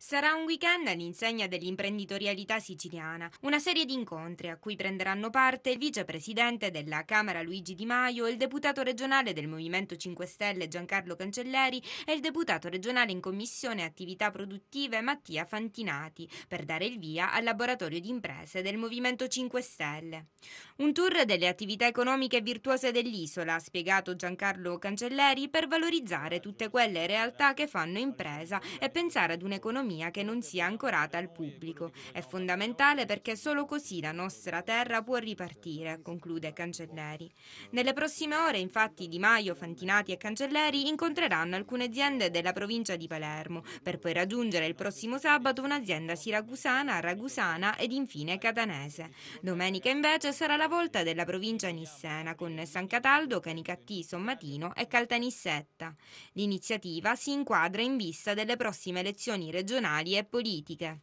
Sarà un weekend all'insegna dell'imprenditorialità siciliana, una serie di incontri a cui prenderanno parte il vicepresidente della Camera Luigi Di Maio, il deputato regionale del Movimento 5 Stelle Giancarlo Cancelleri e il deputato regionale in Commissione Attività Produttive Mattia Fantinati, per dare il via al laboratorio di imprese del Movimento 5 Stelle. Un tour delle attività economiche virtuose dell'isola, ha spiegato Giancarlo Cancelleri, per valorizzare tutte quelle realtà che fanno impresa e pensare ad un'economia un'economia che non sia ancorata al pubblico. È fondamentale perché solo così la nostra terra può ripartire, conclude Cancelleri. Nelle prossime ore, infatti, Di Maio, Fantinati e Cancelleri incontreranno alcune aziende della provincia di Palermo, per poi raggiungere il prossimo sabato un'azienda siracusana, ragusana ed infine catanese. Domenica invece sarà la volta della provincia nissena con San Cataldo, Canicattì, Sommatino e Caltanissetta. L'iniziativa si inquadra in vista delle prossime elezioni regionali istituzionali e politiche.